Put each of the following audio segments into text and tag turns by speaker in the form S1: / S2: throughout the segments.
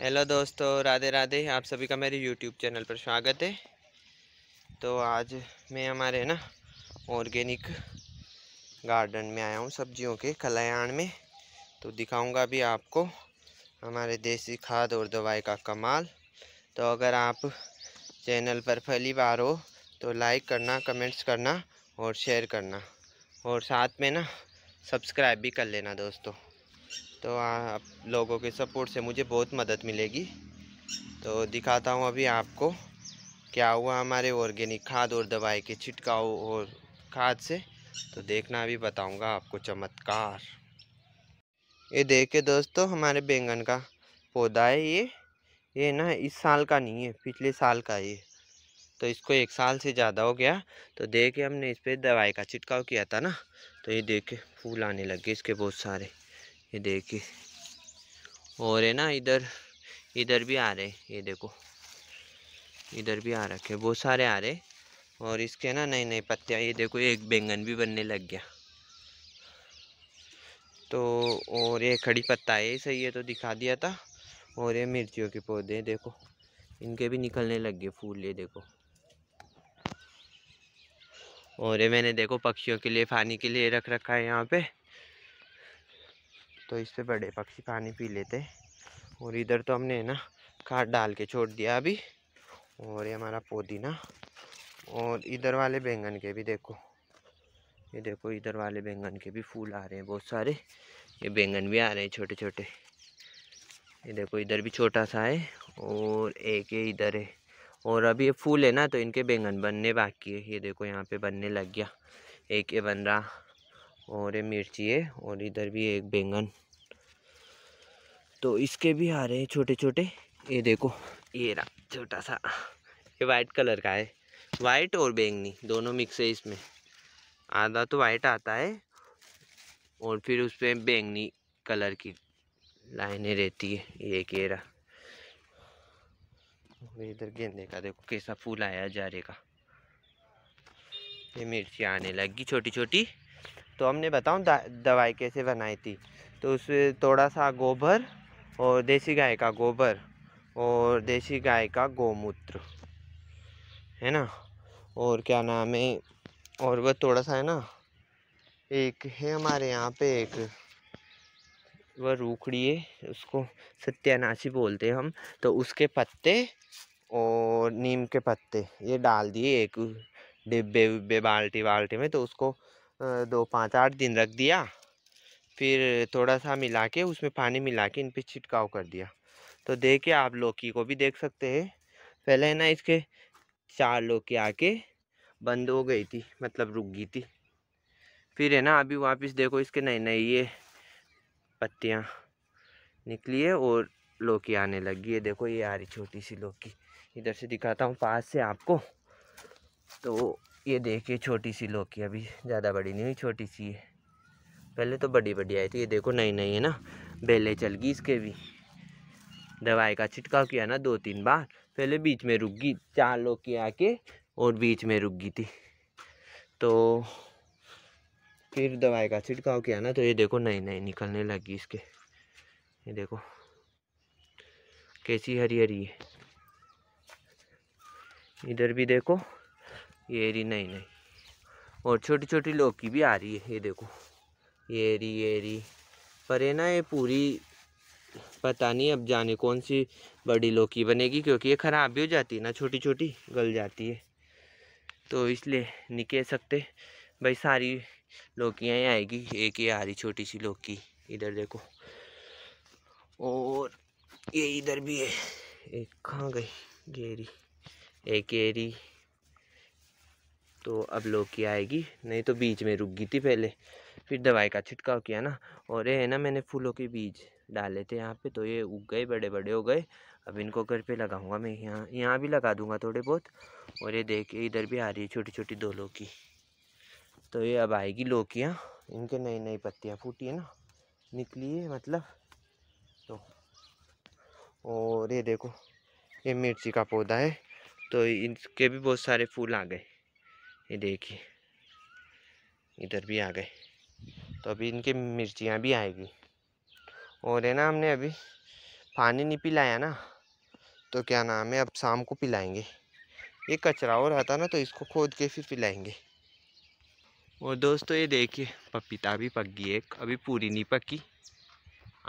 S1: hello दोस्तों राधे राधे आप सभी का मेरे यूट्यूब चैनल पर स्वागत है तो आज मैं हमारे ना ऑर्गेनिक गार्डन में आया हूँ सब्जियों के कल्याण में तो दिखाऊंगा भी आपको हमारे देसी खाद और दवाई का कमाल तो अगर आप चैनल पर पहली बार हो तो लाइक करना कमेंट्स करना और शेयर करना और साथ में ना सब्सक्राइब भी कर लेना दोस्तों तो आप लोगों के सपोर्ट से मुझे बहुत मदद मिलेगी तो दिखाता हूँ अभी आपको क्या हुआ हमारे ऑर्गेनिक खाद और दवाई के छिटकाव और खाद से तो देखना अभी बताऊँगा आपको चमत्कार ये देखे दोस्तों हमारे बैंगन का पौधा है ये ये ना इस साल का नहीं है पिछले साल का ये तो इसको एक साल से ज़्यादा हो गया तो देख के हमने इस पर दवाई का छिड़काव किया था ना तो ये देख के फूल आने लग गए इसके बहुत सारे ये देखिए और है ना इधर इधर भी आ रहे ये देखो इधर भी आ रखे बहुत सारे आ रहे और इसके ना नए नए पत्ते ये देखो एक बैंगन भी बनने लग गया तो और ये खड़ी पत्ता है सही है तो दिखा दिया था और ये मिर्चियों के पौधे देखो इनके भी निकलने लग गए फूल ये देखो और ये मैंने देखो पक्षियों के लिए पानी के लिए रख रखा है यहाँ पे तो इस पे बड़े पक्षी पानी पी लेते और इधर तो हमने ना खाद डाल के छोड़ दिया अभी और ये हमारा पुदीना और इधर वाले बैंगन के भी देखो ये देखो इधर वाले बैंगन के भी फूल आ रहे हैं बहुत सारे ये बैंगन भी आ रहे हैं छोटे छोटे ये देखो इधर भी छोटा सा है और एक ये इधर है और अभी ये फूल है ना तो इनके बैंगन बनने बाकी है ये देखो यहाँ पे बनने लग गया एक ये बन रहा और ये मिर्ची है और इधर भी एक बैंगन तो इसके भी आ रहे हैं छोटे छोटे ये देखो ये रहा छोटा सा ये वाइट कलर का है वाइट और बैंगनी दोनों मिक्स है इसमें आधा तो वाइट आता है और फिर उस पर बैंगनी कलर की लाइनें रहती है ये केरा इधर गेंदे का देखो कैसा फूल आया जा का ये मिर्ची आने लगी छोटी छोटी तो हमने बताऊँ दवाई कैसे बनाई थी तो उसमें थोड़ा सा गोबर और देसी गाय का गोबर और देसी गाय का गोमूत्र है ना और क्या नाम है और वह थोड़ा सा है ना एक है हमारे यहाँ पे एक वह रूखड़ी है उसको सत्यानाशी बोलते हैं हम तो उसके पत्ते और नीम के पत्ते ये डाल दिए एक डिब्बे उब्बे बाल्टी बाल्टी में तो उसको दो पाँच आठ दिन रख दिया फिर थोड़ा सा मिला के उसमें पानी मिला के इन पर छिटकाव कर दिया तो देख आप लौकी को भी देख सकते हैं पहले है ना इसके चार लौकी आके बंद हो गई थी मतलब रुक गई थी फिर है ना अभी वापस देखो इसके नई नई ये पत्तियाँ निकली है और लौकी आने लगी है देखो ये आ रही छोटी सी लौकी इधर से दिखाता हूँ पास से आपको तो ये देखिए छोटी सी लौकी अभी ज़्यादा बड़ी नहीं हुई छोटी सी है पहले तो बड़ी बड़ी आई थी ये देखो नई नई है ना बेले चल गई इसके भी दवाई का छिटकाव किया ना दो तीन बार पहले बीच में रुक गई चार लौकी आके और बीच में रुक गई थी तो फिर दवाई का छिड़काव किया ना तो ये देखो नई नई निकलने लगी इसके ये देखो कैसी हरी हरी है इधर भी देखो ये रही नहीं नहीं और छोटी छोटी लौकी भी आ रही है ये देखो ये रही ये रही पर है ना ये पूरी पता नहीं अब जाने कौन सी बड़ी लौकी बनेगी क्योंकि ये ख़राब भी हो जाती है ना छोटी छोटी गल जाती है तो इसलिए नहीं कह सकते भाई सारी लौकियाँ ही आएगी एक ये आ रही छोटी सी लौकी इधर देखो और ये इधर भी है एक कहाँ गई गेरी एक गेरी तो अब लौकी आएगी नहीं तो बीज में रुक गई थी पहले फिर दवाई का छिड़काव किया ना और ये है ना मैंने फूलों के बीज डाले थे यहाँ पे तो ये उग गए बड़े बड़े हो गए अब इनको घर पे लगाऊंगा मैं यहाँ यहाँ भी लगा दूंगा थोड़े बहुत और ये देख इधर भी आ रही है छोटी छोटी दो लौकी तो ये अब आएगी लौकियाँ इनके नई नई पत्तियाँ फूटी है ना निकली है मतलब तो और ये देखो ये मिर्ची का पौधा है तो इनके भी बहुत सारे फूल आ गए ये देखिए इधर भी आ गए तो अभी इनके मिर्चियाँ भी आएगी और है ना हमने अभी पानी नहीं पिलाया ना तो क्या नाम है अब शाम को पिलाएंगे ये कचरा हो रहा था ना तो इसको खोद के फिर पिलाएंगे और दोस्तों ये देखिए पपीता भी पक गई है अभी पूरी नहीं पकी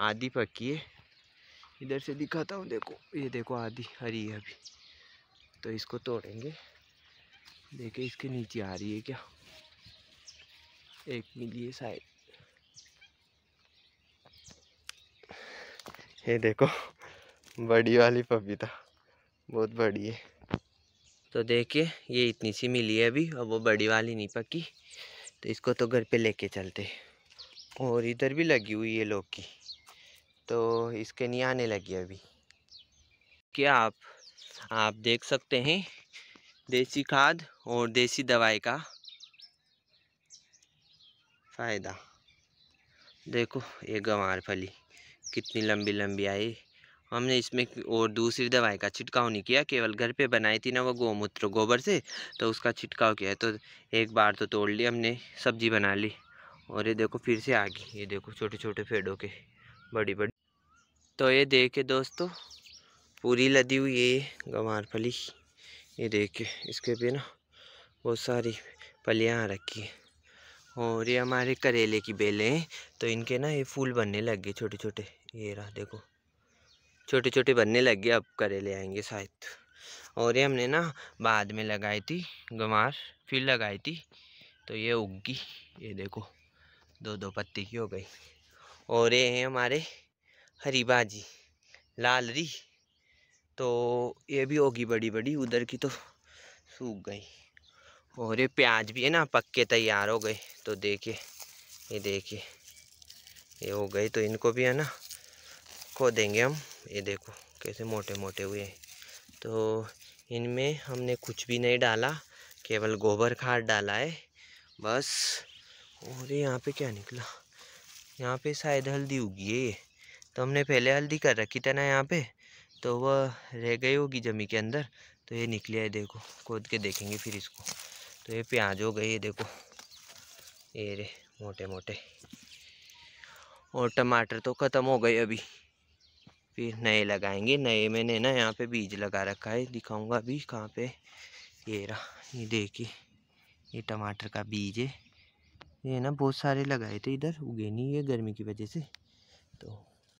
S1: आधी पकी है इधर से दिखाता हूँ देखो ये देखो आधी हरी है अभी तो इसको तोड़ेंगे देखे इसके नीचे आ रही है क्या एक मिली है शायद ये देखो बड़ी वाली पपीता तो, बहुत बड़ी है तो देखिए ये इतनी सी मिली है अभी और वो बड़ी वाली नहीं पकी तो इसको तो घर पे लेके चलते और इधर भी लगी हुई है लौकी तो इसके नहीं आने लगी अभी क्या आप आप देख सकते हैं देसी खाद और देसी दवाई का फ़ायदा देखो ये गंवार फली कितनी लंबी लंबी आई हमने इसमें और दूसरी दवाई का छिड़काव नहीं किया केवल घर पे बनाई थी ना वो गोमूत्र गोबर से तो उसका छिड़काव किया तो एक बार तो तोड़ ली हमने सब्जी बना ली और ये देखो फिर से आ गई ये देखो छोटे छोटे पेड़ों के बड़ी बड़ी तो ये देखे दोस्तों पूरी लदी हुई है गंवार फली ये देखिए इसके भी ना बहुत सारी पलियाँ रखी और ये हमारे करेले की बेलें हैं तो इनके ना ये फूल बनने लग गए छोटे छोटे ये रहा देखो छोटे छोटे बनने लग गए अब करेले आएंगे शायद और ये हमने ना बाद में लगाई थी गमार फिर लगाई थी तो ये उगी ये देखो दो दो पत्ती की हो गई और ये हैं हमारे हरी भाजी लाल री तो ये भी होगी बड़ी बड़ी उधर की तो सूख गई और ये प्याज भी है ना पक्के तैयार हो गए तो देखिए ये देखिए ये हो गए तो इनको भी है ना खो देंगे हम ये देखो कैसे मोटे मोटे हुए हैं तो इनमें हमने कुछ भी नहीं डाला केवल गोबर खाद डाला है बस और यहाँ पे क्या निकला यहाँ पे शायद हल्दी उगी है ये तो हमने पहले हल्दी कर रखी थी ना यहाँ पे तो वह रह गई होगी जमी के अंदर तो ये निकली है देखो खोद के देखेंगे फिर इसको तो ये प्याज हो गई है देखो ये रे मोटे मोटे और टमाटर तो ख़त्म हो गए अभी फिर नए लगाएंगे नए मैंने ना यहाँ पे बीज लगा रखा है दिखाऊंगा अभी कहाँ पे ये रहा ये देखिए ये टमाटर का बीज है ये ना बहुत सारे लगाए थे इधर उगे नहीं है गर्मी की वजह से तो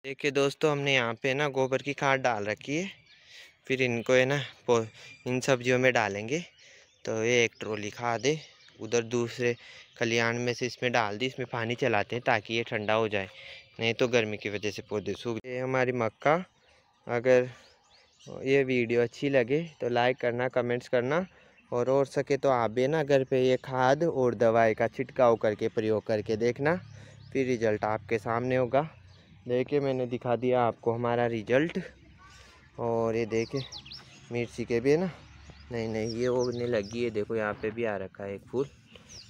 S1: देखिए दोस्तों हमने यहाँ पे ना गोबर की खाद डाल रखी है फिर इनको है ना इन सब्जियों में डालेंगे तो ये एक ट्रोली खाद है उधर दूसरे कल्याण में से इसमें डाल दी इसमें पानी चलाते हैं ताकि ये ठंडा हो जाए नहीं तो गर्मी की वजह से पौधे सूख ये हमारी मक्का अगर ये वीडियो अच्छी लगे तो लाइक करना कमेंट्स करना और और सके तो आप भी ना घर पे ये खाद और दवाई का छिटकाव करके प्रयोग करके देखना फिर रिजल्ट आपके सामने होगा देखिए मैंने दिखा दिया आपको हमारा रिजल्ट और ये देखे मिर्ची के भी है ना नहीं नहीं ये वो नहीं लगी है देखो यहाँ पे भी आ रखा है एक फूल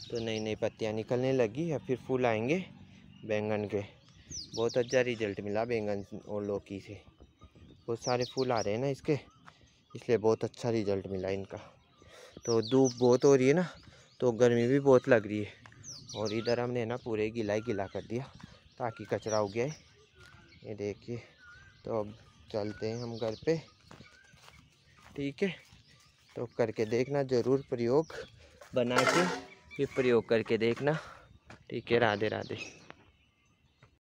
S1: तो नई नई पत्तियाँ निकलने लगी या फिर फूल आएंगे बैंगन के बहुत अच्छा रिजल्ट मिला बैंगन और लौकी से बहुत सारे फूल आ रहे हैं ना इसके इसलिए बहुत अच्छा रिजल्ट मिला इनका तो धूप बहुत हो रही है ना तो गर्मी भी बहुत लग रही है और इधर हमने ना पूरे गिला ही गिला कर दिया ताकि कचरा हो गया है ये देखिए तो अब चलते हैं हम घर पे ठीक है तो करके देखना ज़रूर प्रयोग बना के ये प्रयोग करके देखना ठीक है राधे राधे